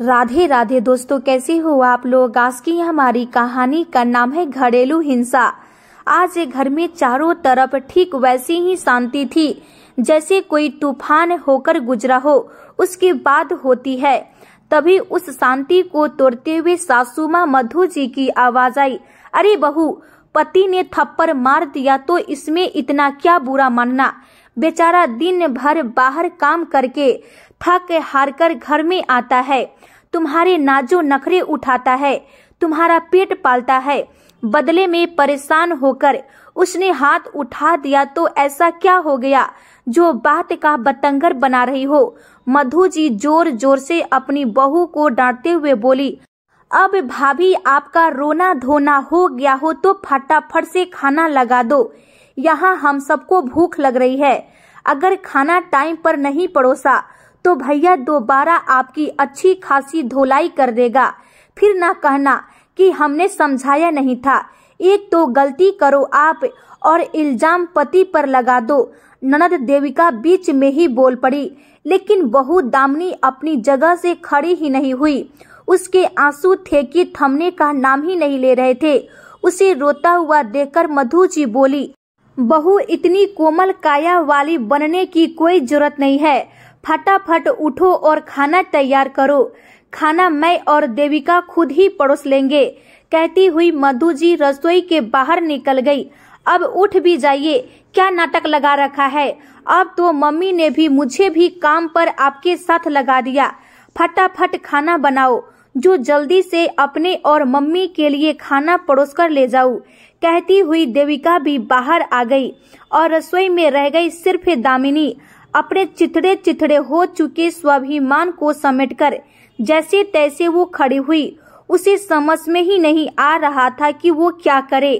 राधे राधे दोस्तों कैसे हो आप लोग आज की हमारी कहानी का नाम है घरेलू हिंसा आज घर में चारों तरफ ठीक वैसी ही शांति थी जैसे कोई तूफान होकर गुजरा हो उसके बाद होती है तभी उस शांति को तोड़ते हुए सासू माँ मधु जी की आवाज आई अरे बहू पति ने थप्पड़ मार दिया तो इसमें इतना क्या बुरा मानना बेचारा दिन भर बाहर काम करके थक हार कर घर में आता है तुम्हारे नाजो नखरे उठाता है तुम्हारा पेट पालता है बदले में परेशान होकर उसने हाथ उठा दिया तो ऐसा क्या हो गया जो बात का बतंगर बना रही हो मधु जी जोर जोर से अपनी बहू को डांटते हुए बोली अब भाभी आपका रोना धोना हो गया हो तो फटाफट से खाना लगा दो यहाँ हम सबको भूख लग रही है अगर खाना टाइम पर नहीं पड़ोसा तो भैया दोबारा आपकी अच्छी खासी धोलाई कर देगा फिर ना कहना कि हमने समझाया नहीं था एक तो गलती करो आप और इल्जाम पति पर लगा दो ननद देविका बीच में ही बोल पड़ी लेकिन बहू दामनी अपनी जगह से खड़ी ही नहीं हुई उसके आंसू थे कि थमने का नाम ही नहीं ले रहे थे उसे रोता हुआ देखकर मधु जी बोली बहू इतनी कोमल काया वाली बनने की कोई जरूरत नहीं है फटाफट उठो और खाना तैयार करो खाना मैं और देविका खुद ही पड़ोस लेंगे कहती हुई मधु जी रसोई के बाहर निकल गई अब उठ भी जाइए क्या नाटक लगा रखा है अब तो मम्मी ने भी मुझे भी काम पर आपके साथ लगा दिया फटाफट खाना बनाओ जो जल्दी से अपने और मम्मी के लिए खाना पड़ोस कर ले जाऊ कहती हुई देविका भी बाहर आ गई और रसोई में रह गई सिर्फ दामिनी अपने चिथड़े चिथड़े हो चुके स्वाभिमान को समेटकर जैसे तैसे वो खड़ी हुई उसे समझ में ही नहीं आ रहा था कि वो क्या करे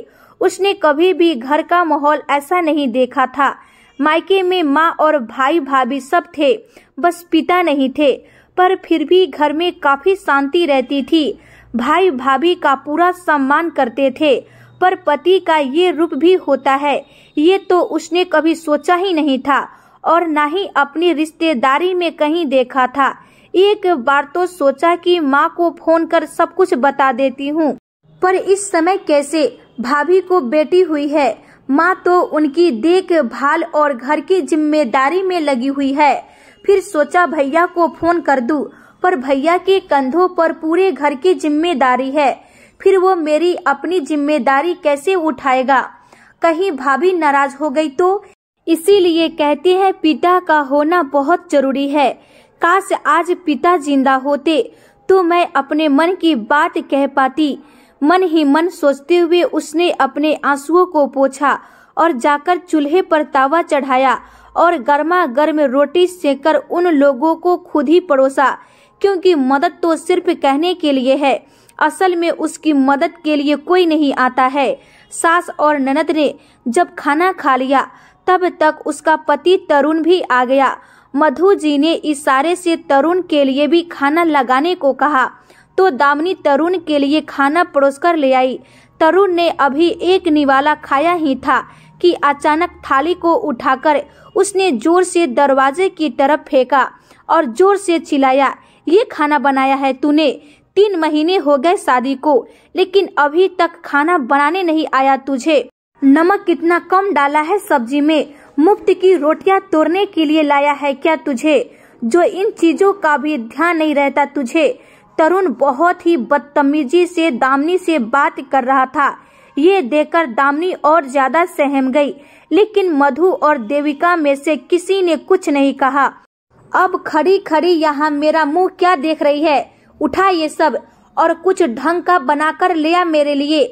उसने कभी भी घर का माहौल ऐसा नहीं देखा था मायके में माँ और भाई भाभी सब थे बस पिता नहीं थे पर फिर भी घर में काफी शांति रहती थी भाई भाभी का पूरा सम्मान करते थे पर पति का ये रूप भी होता है ये तो उसने कभी सोचा ही नहीं था और न ही अपनी रिश्तेदारी में कहीं देखा था एक बार तो सोचा कि माँ को फोन कर सब कुछ बता देती हूँ पर इस समय कैसे भाभी को बेटी हुई है माँ तो उनकी देखभाल और घर की जिम्मेदारी में लगी हुई है फिर सोचा भैया को फोन कर दूं पर भैया के कंधों पर पूरे घर की जिम्मेदारी है फिर वो मेरी अपनी जिम्मेदारी कैसे उठाएगा कहीं भाभी नाराज हो गई तो इसीलिए कहते हैं पिता का होना बहुत जरूरी है काश आज पिता जिंदा होते तो मैं अपने मन की बात कह पाती मन ही मन सोचते हुए उसने अपने आंसुओं को पोछा और जाकर चूल्हे पर तावा चढ़ाया और गर्मा गर्म रोटी कर उन लोगों को खुद ही परोसा क्योंकि मदद तो सिर्फ कहने के लिए है असल में उसकी मदद के लिए कोई नहीं आता है सास और ननद ने जब खाना खा लिया तब तक उसका पति तरुण भी आ गया मधु जी ने इशारे से तरुण के लिए भी खाना लगाने को कहा तो दामनी तरुण के लिए खाना परोस कर ले आई तरुण ने अभी एक निवाला खाया ही था कि अचानक थाली को उठाकर उसने जोर से दरवाजे की तरफ फेंका और जोर से चिल्लाया ये खाना बनाया है तूने तीन महीने हो गए शादी को लेकिन अभी तक खाना बनाने नहीं आया तुझे नमक कितना कम डाला है सब्जी में मुफ्त की रोटियां तोड़ने के लिए लाया है क्या तुझे जो इन चीजों का भी ध्यान नहीं रहता तुझे तरुण बहुत ही बदतमीजी से दामनी से बात कर रहा था ये देखकर दामनी और ज्यादा सहम गई लेकिन मधु और देविका में से किसी ने कुछ नहीं कहा अब खड़ी खड़ी यहाँ मेरा मुंह क्या देख रही है उठा ये सब और कुछ ढंग का बनाकर लिया मेरे लिए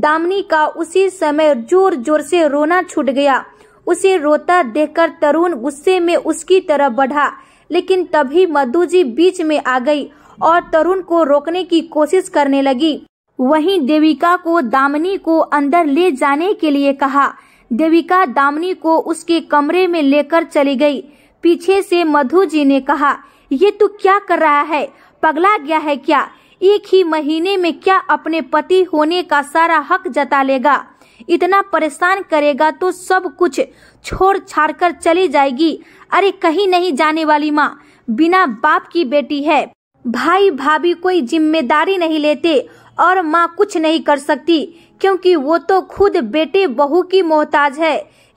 दामनी का उसी समय जोर जोर से रोना छूट गया उसे रोता देखकर तरुण गुस्से में उसकी तरफ बढ़ा लेकिन तभी मधु जी बीच में आ गई और तरुण को रोकने की कोशिश करने लगी वहीं देविका को दामनी को अंदर ले जाने के लिए कहा देविका दामनी को उसके कमरे में लेकर चली गई पीछे से मधु जी ने कहा ये तू क्या कर रहा है पगला गया है क्या एक ही महीने में क्या अपने पति होने का सारा हक जता लेगा इतना परेशान करेगा तो सब कुछ छोड़ छाड़ कर चली जाएगी अरे कहीं नहीं जाने वाली माँ बिना बाप की बेटी है भाई भाभी कोई जिम्मेदारी नहीं लेते और माँ कुछ नहीं कर सकती क्योंकि वो तो खुद बेटे बहू की मोहताज है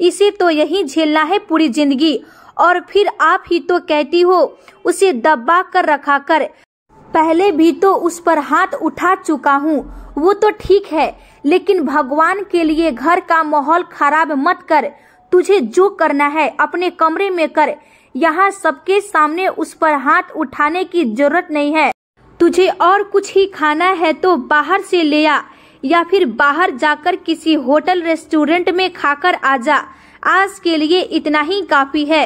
इसे तो यही झेलना है पूरी जिंदगी और फिर आप ही तो कहती हो उसे दबा कर रखा कर पहले भी तो उस पर हाथ उठा चुका हूँ वो तो ठीक है लेकिन भगवान के लिए घर का माहौल खराब मत कर तुझे जो करना है अपने कमरे में कर यहाँ सबके सामने उस पर हाथ उठाने की जरूरत नहीं है तुझे और कुछ ही खाना है तो बाहर से ले आ या फिर बाहर जाकर किसी होटल रेस्टोरेंट में खाकर आ जा आज के लिए इतना ही काफी है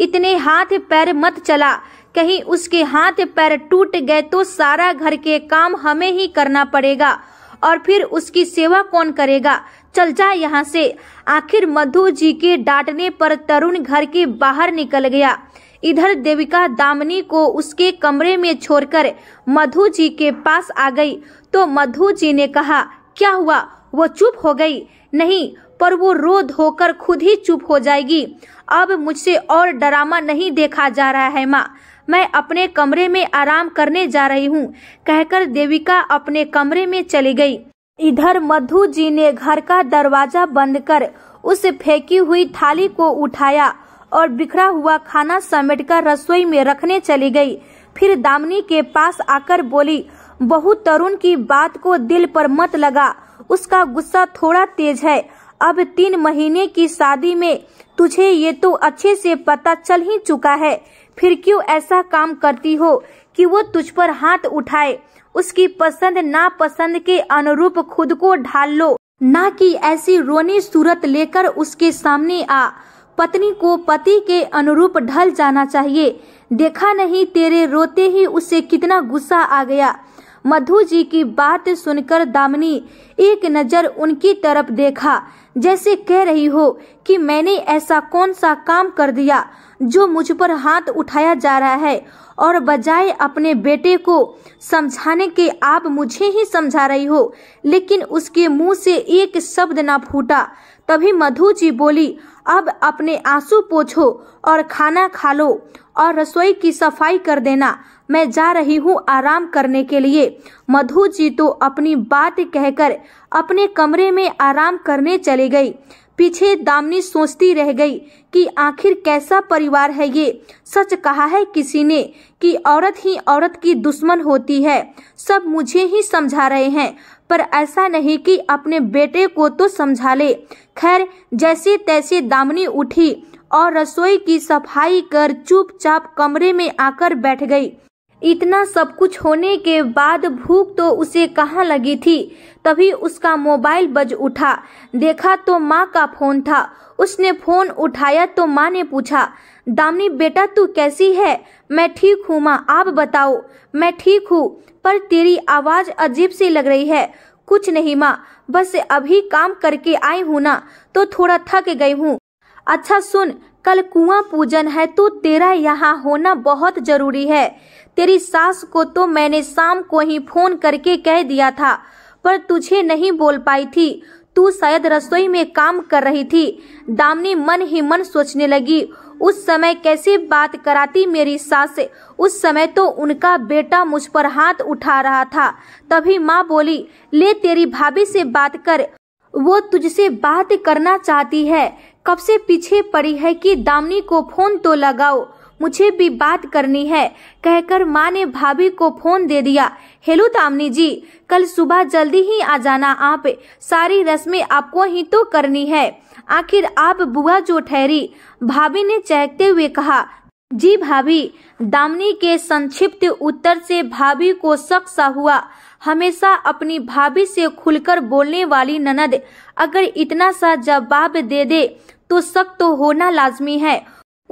इतने हाथ पैर मत चला कहीं उसके हाथ पैर टूट गए तो सारा घर के काम हमें ही करना पड़ेगा और फिर उसकी सेवा कौन करेगा चल जा यहाँ से आखिर मधु जी के डांटने पर तरुण घर के बाहर निकल गया इधर देविका दामनी को उसके कमरे में छोड़कर मधु जी के पास आ गई तो मधु जी ने कहा क्या हुआ वो चुप हो गई नहीं पर वो रो धोकर खुद ही चुप हो जाएगी अब मुझसे और डरामा नहीं देखा जा रहा है माँ मैं अपने कमरे में आराम करने जा रही हूँ कहकर देविका अपने कमरे में चली गई इधर मधु जी ने घर का दरवाजा बंद कर उस फेंकी हुई थाली को उठाया और बिखरा हुआ खाना समेटकर रसोई में रखने चली गई फिर दामनी के पास आकर बोली बहु तरुण की बात को दिल पर मत लगा उसका गुस्सा थोड़ा तेज है अब तीन महीने की शादी में तुझे ये तो अच्छे से पता चल ही चुका है फिर क्यों ऐसा काम करती हो कि वो तुझ पर हाथ उठाए उसकी पसंद ना पसंद के अनुरूप खुद को ढाल लो ना कि ऐसी रोनी सूरत लेकर उसके सामने आ पत्नी को पति के अनुरूप ढल जाना चाहिए देखा नहीं तेरे रोते ही उसे कितना गुस्सा आ गया मधु जी की बात सुनकर दामनी एक नज़र उनकी तरफ देखा जैसे कह रही हो कि मैंने ऐसा कौन सा काम कर दिया जो मुझ पर हाथ उठाया जा रहा है और बजाय अपने बेटे को समझाने के आप मुझे ही समझा रही हो लेकिन उसके मुंह से एक शब्द ना फूटा तभी मधु जी बोली अब अपने आंसू पोछो और खाना खा लो और रसोई की सफाई कर देना मैं जा रही हूँ आराम करने के लिए मधु जी तो अपनी बात कहकर अपने कमरे में आराम करने चले गई पीछे दामनी सोचती रह गई कि आखिर कैसा परिवार है ये सच कहा है किसी ने कि औरत ही औरत की दुश्मन होती है सब मुझे ही समझा रहे हैं पर ऐसा नहीं कि अपने बेटे को तो समझा ले खैर जैसी तैसी दामनी उठी और रसोई की सफाई कर चुपचाप कमरे में आकर बैठ गई इतना सब कुछ होने के बाद भूख तो उसे कहाँ लगी थी तभी उसका मोबाइल बज उठा देखा तो माँ का फोन था उसने फोन उठाया तो माँ ने पूछा दामनी बेटा तू कैसी है मैं ठीक हूँ माँ आप बताओ मैं ठीक हूँ पर तेरी आवाज अजीब सी लग रही है कुछ नहीं माँ बस अभी काम करके आई हूँ ना तो थोड़ा थक गई हूँ अच्छा सुन कल कुआं पूजन है तो तेरा यहाँ होना बहुत जरूरी है तेरी सास को तो मैंने शाम को ही फोन करके कह दिया था पर तुझे नहीं बोल पाई थी तू शायद रसोई में काम कर रही थी दामनी मन ही मन सोचने लगी उस समय कैसी बात कराती मेरी सासे उस समय तो उनका बेटा मुझ पर हाथ उठा रहा था तभी माँ बोली ले तेरी भाभी से बात कर वो तुझसे बात करना चाहती है कब से पीछे पड़ी है कि दामनी को फोन तो लगाओ मुझे भी बात करनी है कहकर माँ ने भाभी को फोन दे दिया हेलो तामनी जी कल सुबह जल्दी ही आ जाना आप सारी रस्में आपको ही तो करनी है आखिर आप बुआ जो ठहरी भाभी ने चहकते हुए कहा जी भाभी दामनी के संक्षिप्त उत्तर से भाभी को शक सा हुआ हमेशा अपनी भाभी से खुलकर बोलने वाली ननद अगर इतना सा जवाब दे दे तो शक तो होना लाजमी है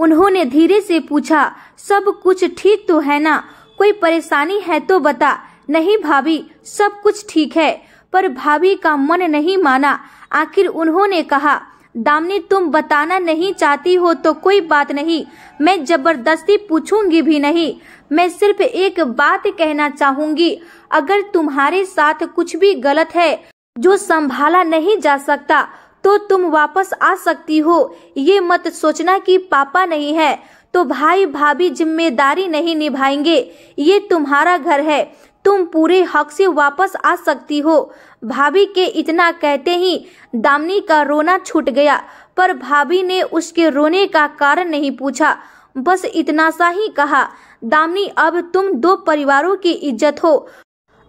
उन्होंने धीरे से पूछा सब कुछ ठीक तो है ना कोई परेशानी है तो बता नहीं भाभी सब कुछ ठीक है पर भाभी का मन नहीं माना आखिर उन्होंने कहा दामनी तुम बताना नहीं चाहती हो तो कोई बात नहीं मैं जबरदस्ती पूछूंगी भी नहीं मैं सिर्फ एक बात कहना चाहूंगी अगर तुम्हारे साथ कुछ भी गलत है जो संभाला नहीं जा सकता तो तुम वापस आ सकती हो ये मत सोचना कि पापा नहीं है तो भाई भाभी जिम्मेदारी नहीं निभाएंगे ये तुम्हारा घर है तुम पूरे हक से वापस आ सकती हो भाभी के इतना कहते ही दामनी का रोना छूट गया पर भाभी ने उसके रोने का कारण नहीं पूछा बस इतना सा ही कहा दामनी अब तुम दो परिवारों की इज्जत हो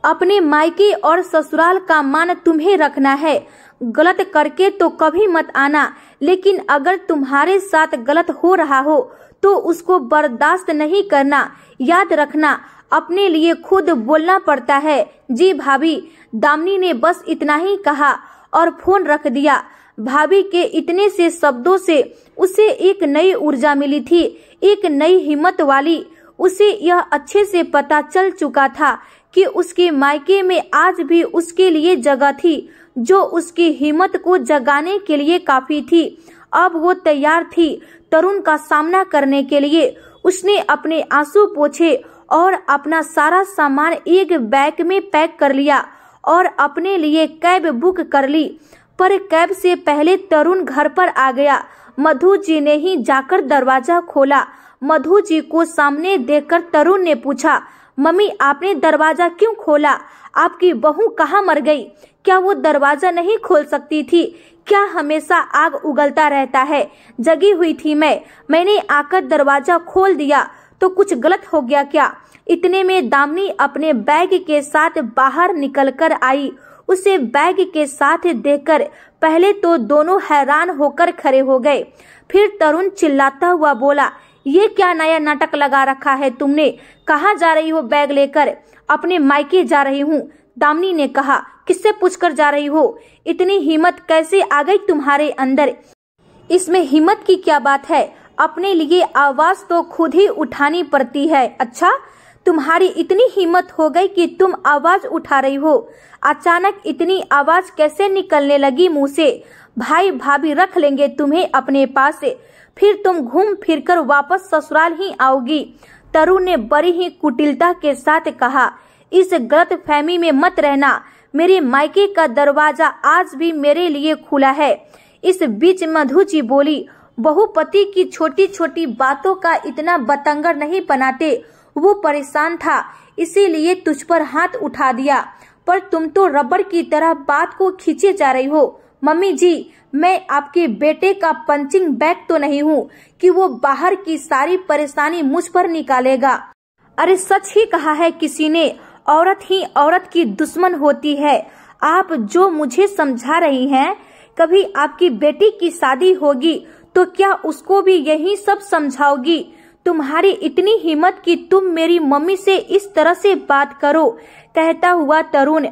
अपने मायके और ससुराल का मान तुम्हें रखना है गलत करके तो कभी मत आना लेकिन अगर तुम्हारे साथ गलत हो रहा हो तो उसको बर्दाश्त नहीं करना याद रखना अपने लिए खुद बोलना पड़ता है जी भाभी दामनी ने बस इतना ही कहा और फोन रख दिया भाभी के इतने से शब्दों से उसे एक नई ऊर्जा मिली थी एक नई हिम्मत वाली उसे यह अच्छे से पता चल चुका था कि उसके मायके में आज भी उसके लिए जगह थी जो उसकी हिम्मत को जगाने के लिए काफी थी अब वो तैयार थी तरुण का सामना करने के लिए उसने अपने आंसू पोछे और अपना सारा सामान एक बैग में पैक कर लिया और अपने लिए कैब बुक कर ली पर कैब से पहले तरुण घर पर आ गया मधु जी ने ही जाकर दरवाजा खोला मधु जी को सामने देखकर तरुण ने पूछा मम्मी आपने दरवाजा क्यों खोला आपकी बहू कहाँ मर गई क्या वो दरवाजा नहीं खोल सकती थी क्या हमेशा आग उगलता रहता है जगी हुई थी मैं मैंने आकर दरवाजा खोल दिया तो कुछ गलत हो गया क्या इतने में दामनी अपने बैग के साथ बाहर निकलकर आई उसे बैग के साथ देखकर पहले तो दोनों हैरान होकर खड़े हो गए फिर तरुण चिल्लाता हुआ बोला ये क्या नया नाटक लगा रखा है तुमने कहाँ जा रही हो बैग लेकर अपने मायके जा रही हूँ दामनी ने कहा किससे पूछकर जा रही हो इतनी हिम्मत कैसे आ गई तुम्हारे अंदर इसमें हिम्मत की क्या बात है अपने लिए आवाज तो खुद ही उठानी पड़ती है अच्छा तुम्हारी इतनी हिम्मत हो गई कि तुम आवाज उठा रही हो अचानक इतनी आवाज कैसे निकलने लगी मुंह से भाई भाभी रख लेंगे तुम्हें अपने पास से फिर तुम घूम फिर कर वापस ससुराल ही आओगी तरु ने बड़ी ही कुटिलता के साथ कहा इस गलत फहमी में मत रहना मेरे मायके का दरवाजा आज भी मेरे लिए खुला है इस बीच मधु जी बोली बहु पति की छोटी छोटी बातों का इतना बतंगर नहीं बनाते वो परेशान था इसीलिए तुझ पर हाथ उठा दिया पर तुम तो रबर की तरह बात को खींचे जा रही हो मम्मी जी मैं आपके बेटे का पंचिंग बैग तो नहीं हूँ कि वो बाहर की सारी परेशानी मुझ पर निकालेगा अरे सच ही कहा है किसी ने औरत ही औरत की दुश्मन होती है आप जो मुझे समझा रही हैं कभी आपकी बेटी की शादी होगी तो क्या उसको भी यही सब समझाओगी तुम्हारी इतनी हिम्मत कि तुम मेरी मम्मी से इस तरह से बात करो कहता हुआ तरुण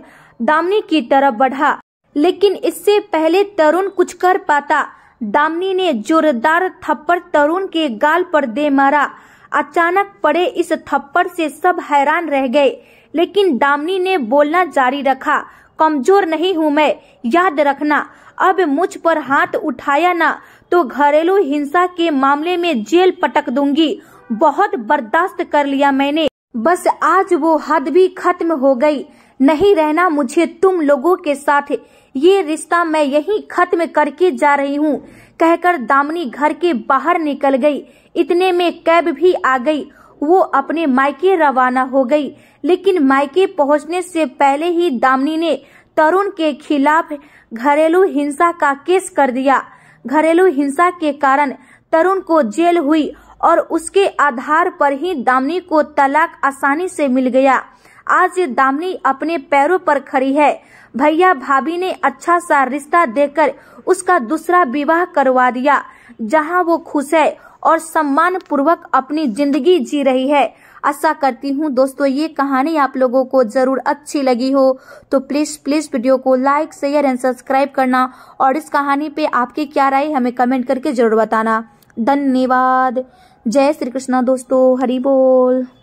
दामनी की तरफ बढ़ा लेकिन इससे पहले तरुण कुछ कर पाता दामनी ने जोरदार थप्पड़ तरुण के गाल पर दे मारा अचानक पड़े इस थप्पड़ से सब हैरान रह गए लेकिन दामनी ने बोलना जारी रखा कमजोर नहीं हूँ मैं याद रखना अब मुझ पर हाथ उठाया ना तो घरेलू हिंसा के मामले में जेल पटक दूंगी बहुत बर्दाश्त कर लिया मैंने बस आज वो हद भी खत्म हो गई नहीं रहना मुझे तुम लोगों के साथ ये रिश्ता मैं यही खत्म करके जा रही हूँ कहकर दामनी घर के बाहर निकल गई इतने में कैब भी आ गई वो अपने मायके रवाना हो गई लेकिन मायके पहुँचने से पहले ही दामनी ने तरुण के खिलाफ घरेलू हिंसा का केस कर दिया घरेलू हिंसा के कारण तरुण को जेल हुई और उसके आधार पर ही दामनी को तलाक आसानी से मिल गया आज ये दामनी अपने पैरों पर खड़ी है भैया भाभी ने अच्छा सा रिश्ता देकर उसका दूसरा विवाह करवा दिया जहां वो खुश है और सम्मान पूर्वक अपनी जिंदगी जी रही है आशा करती हूँ दोस्तों ये कहानी आप लोगों को जरूर अच्छी लगी हो तो प्लीज प्लीज वीडियो को लाइक शेयर एंड सब्सक्राइब करना और इस कहानी पे आपकी क्या राय हमें कमेंट करके जरूर बताना धन्यवाद जय श्री कृष्णा दोस्तों हरी बोल